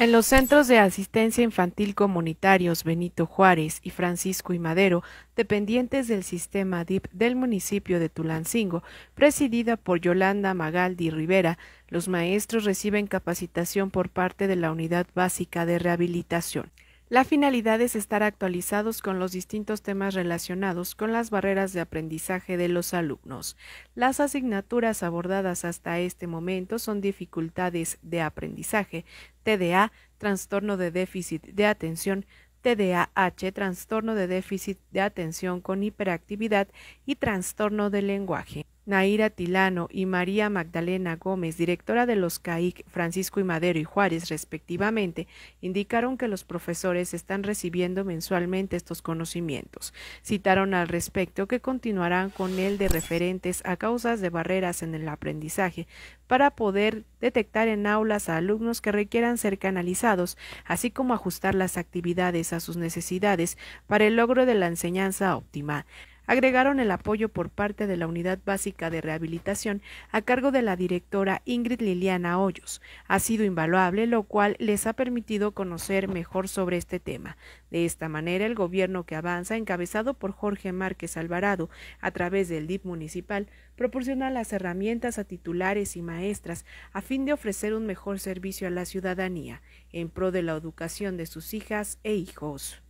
En los centros de asistencia infantil comunitarios Benito Juárez y Francisco y Madero, dependientes del sistema DIP del municipio de Tulancingo, presidida por Yolanda Magaldi Rivera, los maestros reciben capacitación por parte de la Unidad Básica de Rehabilitación. La finalidad es estar actualizados con los distintos temas relacionados con las barreras de aprendizaje de los alumnos. Las asignaturas abordadas hasta este momento son dificultades de aprendizaje, TDA, trastorno de déficit de atención, TDAH, trastorno de déficit de atención con hiperactividad y trastorno de lenguaje. Naira Tilano y María Magdalena Gómez, directora de los CAIC Francisco y Madero y Juárez, respectivamente, indicaron que los profesores están recibiendo mensualmente estos conocimientos. Citaron al respecto que continuarán con él de referentes a causas de barreras en el aprendizaje para poder detectar en aulas a alumnos que requieran ser canalizados, así como ajustar las actividades a sus necesidades para el logro de la enseñanza óptima agregaron el apoyo por parte de la Unidad Básica de Rehabilitación a cargo de la directora Ingrid Liliana Hoyos. Ha sido invaluable, lo cual les ha permitido conocer mejor sobre este tema. De esta manera, el gobierno que avanza, encabezado por Jorge Márquez Alvarado, a través del DIP municipal, proporciona las herramientas a titulares y maestras a fin de ofrecer un mejor servicio a la ciudadanía en pro de la educación de sus hijas e hijos.